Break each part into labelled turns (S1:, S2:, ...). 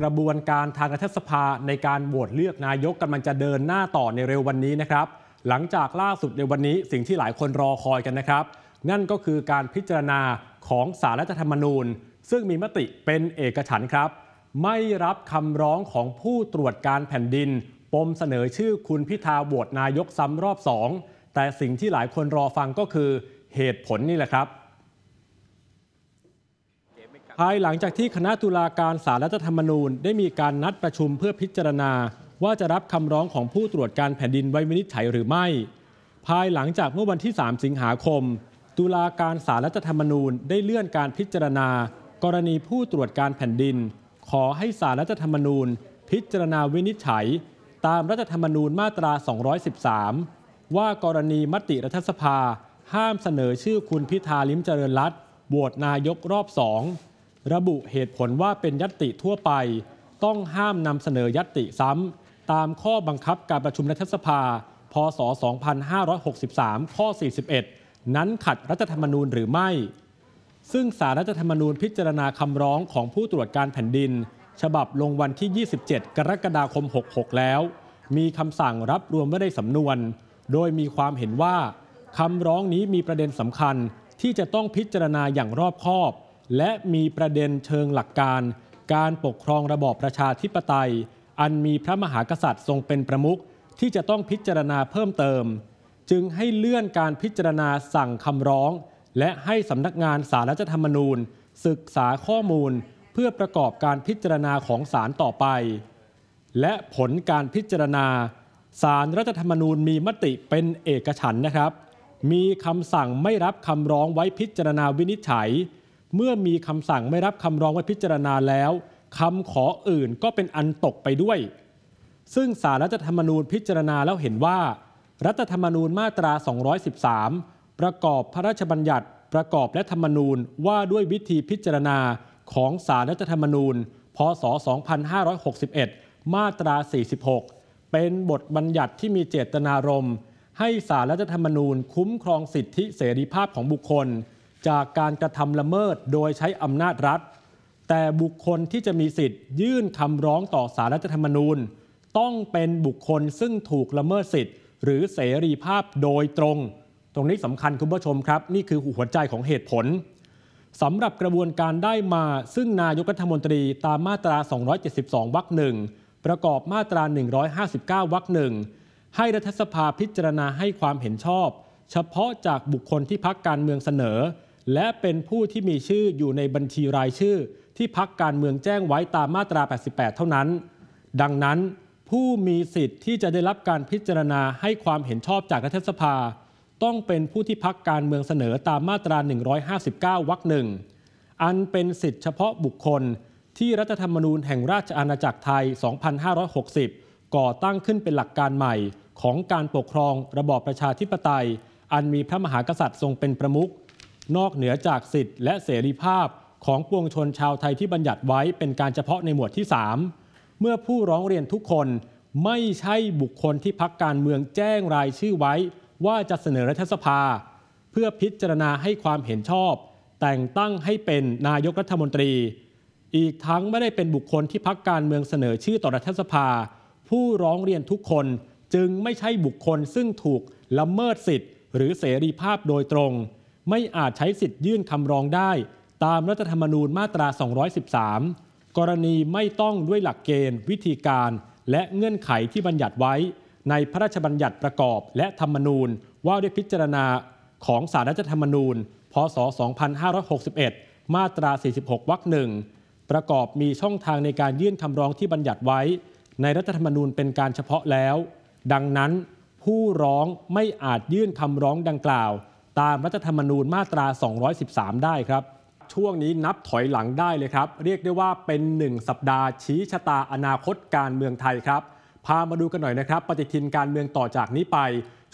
S1: กระบวนการทางรัฐสภาในการโหวตเลือกนายกกนมันจะเดินหน้าต่อในเร็ววันนี้นะครับ หลังจากล่าสุดในวันนี้สิ่งที่หลายคนรอคอยกันนะครับ นั่นก็คือการพิจารณาของสารรัฐธรรมนูญ ซึ่งมีมติเป็นเอกฉันครับ ไม่รับคำร้องของผู้ตรวจการแผ่นดิน ปมเสนอชื่อคุณพิธาโหวตนายกซ้ำรอบสองแต่สิ่งที่หลายคนรอฟังก็คือเหตุผลนี่แหละครับภายหลังจากที่คณะตุลาการสารรัฐธรรมนูญได้มีการนัดประชุมเพื่อพิจารณาว่าจะรับคำร้องของผู้ตรวจการแผ่นดินไว้วินิจฉัยหรือไม่ ภายหลังจากเมื่อวันที่3สิงหาคม ตุลาการสารรัฐธรรมนูญได้เลื่อนการพิจารณา กรณีผู้ตรวจการแผ่นดิน ขอให้สารรัฐธรรมนูญ พิจารณาวินิจฉัย ตามรัฐธรรมนูญมาตรา213 ว่ากรณีมติรัฐสภา ห้ามเสนอชื่อคุณพิธาลิมเจริญรัตน์โหวตนายกรอบสองระบุเหตุผลว่าเป็นยัตติทั่วไป ต้องห้ามนำเสนอยัตติซ้ำ ตามข้อบังคับการประชุมรัฐสภา พศ 2563 ข้อ 41 นั้นขัดรัฐธรรมนูญหรือไม่ ซึ่งสารรัฐธรรมนูญพิจารณาคำร้องของผู้ตรวจการแผ่นดิน ฉบับลงวันที่ 27 กรกฎาคม 66 แล้ว มีคำสั่งรับรวมไว้ในสำนวน โดยมีความเห็นว่าคำร้องนี้มีประเด็นสำคัญที่จะต้องพิจารณาอย่างรอบคอบและมีประเด็นเชิงหลักการ การปกครองระบอบประชาธิปไตย อันมีพระมหากษัตริย์ทรงเป็นประมุขที่จะต้องพิจารณาเพิ่มเติม จึงให้เลื่อนการพิจารณาสั่งคำร้อง และให้สำนักงานสารรัฐธรรมนูญ ศึกษาข้อมูลเพื่อประกอบการพิจารณาของศาลต่อไป และผลการพิจารณาศาลรัฐธรรมนูญมีมติเป็นเอกฉันนะครับ มีคำสั่งไม่รับคำร้องไว้พิจารณาวินิจฉัยเมื่อมีคำสั่งไม่รับคำร้องไว้พิจารณาแล้ว คำขออื่นก็เป็นอันตกไปด้วย ซึ่งสารรัฐธรรมนูญพิจารณาแล้วเห็นว่า รัฐธรรมนูญมาตรา 213 ประกอบพระราชบัญญัติประกอบและธรรมนูญว่าด้วยวิธีพิจารณาของสารรัฐธรรมนูญพศ2561มาตรา 46 เป็นบทบัญญัติที่มีเจตนารมณ์ให้สารรัฐธรรมนูญ คุ้มครองสิทธิเสรีภาพของบุคคลจากการกระทำละเมิดโดยใช้อำนาจรัฐ แต่บุคคลที่จะมีสิทธิ์ ยื่นคำร้องต่อสารรัฐธรรมนูญ ต้องเป็นบุคคลซึ่งถูกละเมิดสิทธิ์ หรือเสรีภาพโดยตรง ตรงนี้สำคัญคุณผู้ชมครับ นี่คือหัวใจของเหตุผล สำหรับกระบวนการได้มาซึ่งนายกรัฐมนตรีตามมาตรา 272 วรรคหนึ่งประกอบมาตรา 159 วรรคหนึ่งให้รัฐสภาพิจารณาให้ความเห็นชอบ เฉพาะจากบุคคลที่พักการเมืองเสนอและเป็นผู้ที่มีชื่ออยู่ในบัญชีรายชื่อที่พักการเมืองแจ้งไว้ตามมาตรา 88 เท่านั้น ดังนั้น ผู้มีสิทธิ์ที่จะได้รับการพิจารณาให้ความเห็นชอบจากรัฐสภา ต้องเป็นผู้ที่พักการเมืองเสนอตามมาตรา 159วรรคหนึ่ง อันเป็นสิทธิเฉพาะบุคคล ที่รัฐธรรมนูญแห่งราชอาณาจักรไทย 2560 ก่อตั้งขึ้นเป็นหลักการใหม่ ของการปกครองระบอบประชาธิปไตย อันมีพระมหากษัตริย์ทรงเป็นประมุขนอกเหนือจากสิทธิและเสรีภาพของปวงชนชาวไทยที่บัญญัติไว้เป็นการเฉพาะในหมวดที่ 3 เมื่อผู้ร้องเรียนทุกคนไม่ใช่บุคคลที่พักการเมืองแจ้งรายชื่อไว้ว่าจะเสนอรัฐสภาเพื่อพิจารณาให้ความเห็นชอบแต่งตั้งให้เป็นนายกรัฐมนตรี อีกทั้งไม่ได้เป็นบุคคลที่พักการเมืองเสนอชื่อต่อรัฐสภา ผู้ร้องเรียนทุกคนจึงไม่ใช่บุคคลซึ่งถูกละเมิดสิทธิ์หรือเสรีภาพโดยตรงไม่อาจใช้สิทธิ์ยื่นคำร้องได้ ตามรัฐธรรมนูญมาตรา 213 กรณีไม่ต้องด้วยหลักเกณฑ์ วิธีการและเงื่อนไขที่บัญญัติไว้ ในพระราชบัญญัติประกอบและธรรมนูญว่าด้วยพิจารณาของสารรัฐธรรมนูญ พศ 2561 มาตรา 46 วรรคหนึ่ง ประกอบมีช่องทางในการยื่นคำร้องที่บัญญัติไว้ ในรัฐธรรมนูญเป็นการเฉพาะแล้ว ดังนั้นผู้ร้องไม่อาจยื่นคำร้องดังกล่าวตามรัฐธรรมนูญมาตรา 213 ได้ครับ ช่วงนี้นับถอยหลังได้เลยครับ เรียกได้ว่าเป็น 1 สัปดาห์ชี้ชะตาอนาคตการเมืองไทยครับ พามาดูกันหน่อยนะครับ ปฏิทินการเมืองต่อจากนี้ไป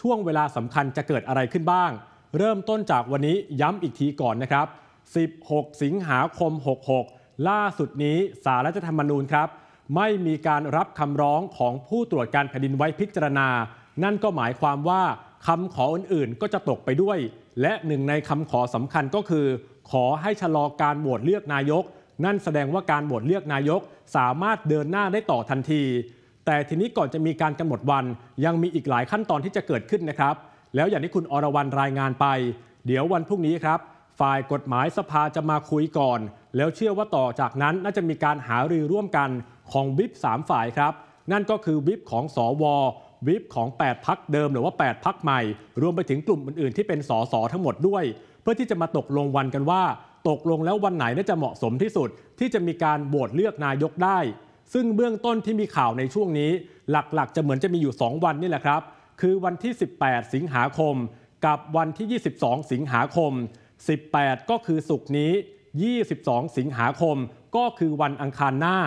S1: ช่วงเวลาสำคัญจะเกิดอะไรขึ้นบ้าง เริ่มต้นจากวันนี้ย้ำอีกทีก่อนนะครับ 16 สิงหาคม 66 ล่าสุดนี้สารรัฐธรรมนูญครับไม่มีการรับคำร้องของผู้ตรวจการแผ่นดินไว้พิจารณา นั่นก็หมายความว่าคำขออื่นๆ ก็จะตกไปด้วย และหนึ่งในคำขอสำคัญก็คือ ขอให้ชะลอการโหวตเลือกนายก นั่นแสดงว่าการโหวตเลือกนายกสามารถเดินหน้าได้ต่อทันที แต่ทีนี้ก่อนจะมีการกำหนดวันยังมีอีกหลายขั้นตอนที่จะเกิดขึ้นนะครับ แล้วอย่างที่คุณอรวรรนรายงานไป เดี๋ยววันพรุ่งนี้ครับ ฝ่ายกฎหมายสภาจะมาคุยก่อน แล้วเชื่อว่าต่อจากนั้นน่าจะมีการหารือร่วมกันของวิา3ฝ่ายครับนั่นก็คือวิบของสอววิปของ 8 พักเดิมหรือว่า 8 พักใหม่ รวมไปถึงกลุ่มอื่นๆที่เป็นสสทั้งหมดด้วย เพื่อที่จะมาตกลงวันกันว่า ตกลงแล้ววันไหนน่าจะเหมาะสมที่สุด ที่จะมีการโหวตเลือกนายกได้ ซึ่งเบื้องต้นที่มีข่าวในช่วงนี้ หลักๆ จะเหมือนจะมีอยู่ 2 วันนี่แหละครับ คือวันที่ 18 สิงหาคม กับวันที่ 22 สิงหาคม 18 ก็คือศุกร์นี้ 22 สิงหาคม ก็คือวันอังคารหน้า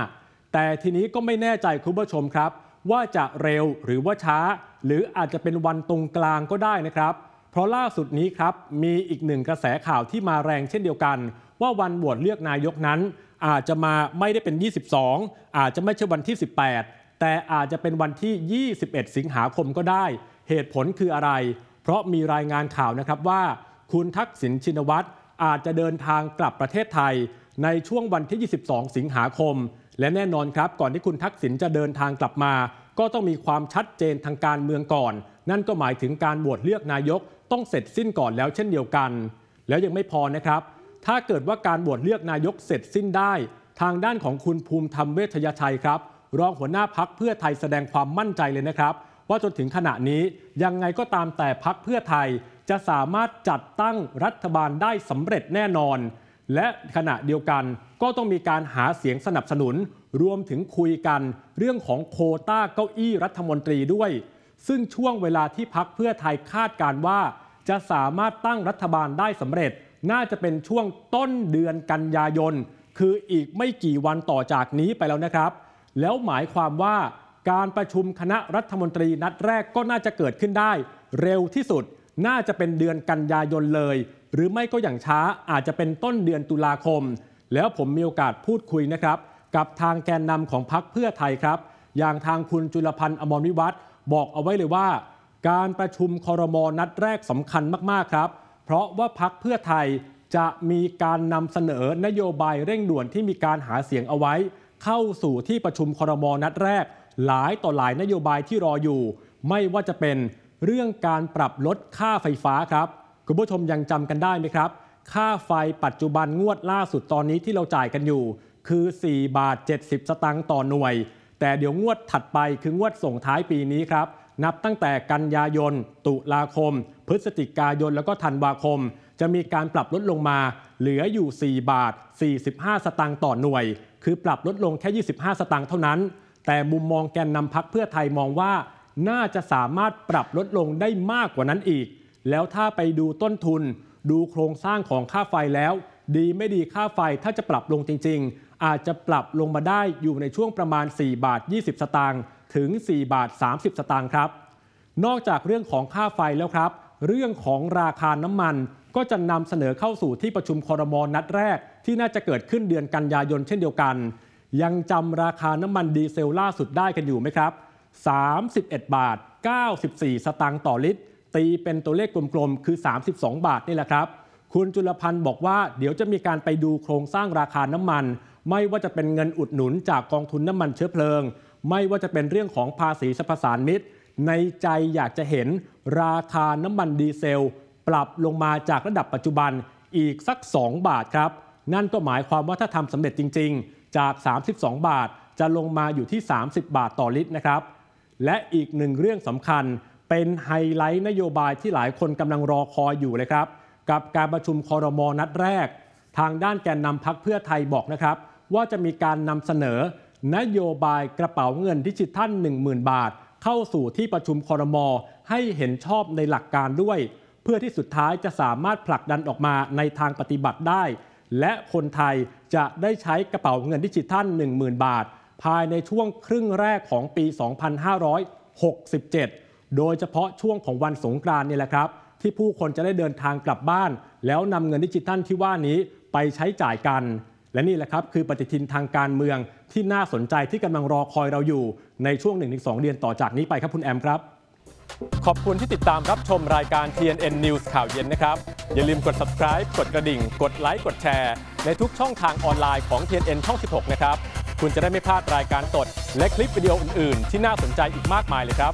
S1: แต่ทีนี้ก็ไม่แน่ใจคุณผู้ชมครับว่าจะเร็วหรือว่าช้า หรืออาจจะเป็นวันตรงกลางก็ได้นะครับ เพราะล่าสุดนี้ครับมีอีกหนึ่งกระแสข่าวที่มาแรงเช่นเดียวกัน ว่าวันโหวตเลือกนายกนั้น อาจจะมาไม่ได้เป็น 22 อาจจะไม่ใช่วันที่ 18 แต่อาจจะเป็นวันที่ 21 สิงหาคมก็ได้ เหตุผลคืออะไร เพราะมีรายงานข่าวนะครับว่าคุณทักษิณชินวัตรอาจจะเดินทางกลับประเทศไทยในช่วงวันที่ 22 สิงหาคมและแน่นอนครับก่อนที่คุณทักษิณจะเดินทางกลับมา ก็ต้องมีความชัดเจนทางการเมืองก่อน นั่นก็หมายถึงการโหวตเลือกนายกต้องเสร็จสิ้นก่อนแล้วเช่นเดียวกัน แล้วยังไม่พอนะครับ ถ้าเกิดว่าการโหวตเลือกนายกเสร็จสิ้นได้ ทางด้านของคุณภูมิธรรมเวชยชัยครับ รองหัวหน้าพักเพื่อไทยแสดงความมั่นใจเลยนะครับ ว่าจนถึงขณะนี้ ยังไงก็ตามแต่พักเพื่อไทยจะสามารถจัดตั้งรัฐบาลได้สำเร็จแน่นอนและขณะเดียวกันก็ต้องมีการหาเสียงสนับสนุน รวมถึงคุยกัน เรื่องของโคต้าเก้าอี้รัฐมนตรีด้วย ซึ่งช่วงเวลาที่พักเพื่อไทยคาดการว่า จะสามารถตั้งรัฐบาลได้สำเร็จ น่าจะเป็นช่วงต้นเดือนกันยายน คืออีกไม่กี่วันต่อจากนี้ไปแล้วนะครับ แล้วหมายความว่าการประชุมคณะรัฐมนตรีนัดแรกก็น่าจะเกิดขึ้นได้ เร็วที่สุดน่าจะเป็นเดือนกันยายนเลยหรือไม่ก็อย่างช้าอาจจะเป็นต้นเดือนตุลาคม แล้วผมมีโอกาสพูดคุยนะครับ กับทางแกนนำของพักเพื่อไทยครับ อย่างทางคุณจุลพันธ์อมรวิวัฒน์บอกเอาไว้เลยว่า การประชุมคอรมอนัดแรกสำคัญมาก ๆ ครับ เพราะว่าพักเพื่อไทยจะมีการนำเสนอนโยบายเร่งด่วนที่มีการหาเสียงเอาไว้ เข้าสู่ที่ประชุมคอรมอนัดแรกหลายต่อหลายนโยบายที่รออยู่ ไม่ว่าจะเป็นเรื่องการปรับลดค่าไฟฟ้าครับคุณผู้ชมยังจำกันได้ไหมครับ ค่าไฟปัจจุบันงวดล่าสุดตอนนี้ที่เราจ่ายกันอยู่ คือ 4 บาท 70 สตางค์ต่อหน่วย แต่เดี๋ยวงวดถัดไปคืองวดส่งท้ายปีนี้ครับ นับตั้งแต่กันยายน ตุลาคม พฤศจิกายนแล้วก็ธันวาคม จะมีการปรับลดลงมา เหลืออยู่ 4 บาท 45 สตางค์ต่อหน่วย คือปรับลดลงแค่ 25 สตางค์เท่านั้น แต่มุมมองแกนนำพักเพื่อไทยมองว่าน่าจะสามารถปรับลดลงได้มากกว่านั้นอีกแล้วถ้าไปดูต้นทุนดูโครงสร้างของค่าไฟแล้ว ดีไม่ดีค่าไฟถ้าจะปรับลงจริงๆ อาจจะปรับลงมาได้อยู่ในช่วงประมาณ 4 บาท 20 สตางค์ถึง 4 บาท 30 สตางค์ครับ นอกจากเรื่องของค่าไฟแล้วครับ เรื่องของราคาน้ำมันก็จะนำเสนอเข้าสู่ที่ประชุมคอรมอนัดแรกที่น่าจะเกิดขึ้นเดือนกันยายนเช่นเดียวกัน ยังจำราคาน้ำมันดีเซลล่าสุดได้กันอยู่ไหมครับ 31บาท94สตางค์ต่อลิตรตีเป็นตัวเลขกลมๆ คือ 32 บาทนี่แหละครับ คุณจุลพันธ์บอกว่า เดี๋ยวจะมีการไปดูโครงสร้างราคาน้ำมัน ไม่ว่าจะเป็นเงินอุดหนุนจากกองทุนน้ำมันเชื้อเพลิง ไม่ว่าจะเป็นเรื่องของภาษีสรรพสานมิตรในใจอยากจะเห็นราคาน้ำมันดีเซล ปรับลงมาจากระดับปัจจุบันอีกสัก 2 บาทครับ นั่นก็หมายความว่าถ้าทำสำเร็จจริงๆ จาก 32 บาทจะลงมาอยู่ที่ 30 บาทต่อลิตรนะครับ และอีกหนึ่งเรื่องสำคัญเป็นไฮไลท์ นโยบายที่หลายคนกำลังรอคอยอยู่เลยครับ กับการประชุมคอรมอนัดแรก ทางด้านแกนนำพักเพื่อไทยบอกนะครับ ว่าจะมีการนำเสนอ นโยบายกระเป๋าเงินดิจิทัล 10,000 บาท เข้าสู่ที่ประชุมคอรมอให้เห็นชอบในหลักการด้วย เพื่อที่สุดท้ายจะสามารถผลักดันออกมาในทางปฏิบัติได้ และคนไทยจะได้ใช้กระเป๋าเงินดิจิทัล10,000 บาท ภายในช่วงครึ่งแรกของปี 2567โดยเฉพาะช่วงของวันสงกรานต์นี่แหละครับ ที่ผู้คนจะได้เดินทางกลับบ้าน แล้วนำเงินดิจิทัลที่ว่านี้ไปใช้จ่ายกัน และนี่แหละครับคือปฏิทินทางการเมืองที่น่าสนใจที่กำลังรอคอยเราอยู่ ในช่วง 1-2เดือนต่อจากนี้ไปครับคุณแอมครับ ขอบคุณที่ติดตามรับชมรายการ TNN News ข่าวเย็นนะครับอย่าลืมกด subscribe กดกระดิ่ง กดไลค์ กดแชร์ในทุกช่องทางออนไลน์ของ TNN ช่อง16นะครับ คุณจะได้ไม่พลาดรายการสดและคลิปวิดีโออื่นๆ ที่น่าสนใจอีกมากมายเลยครับ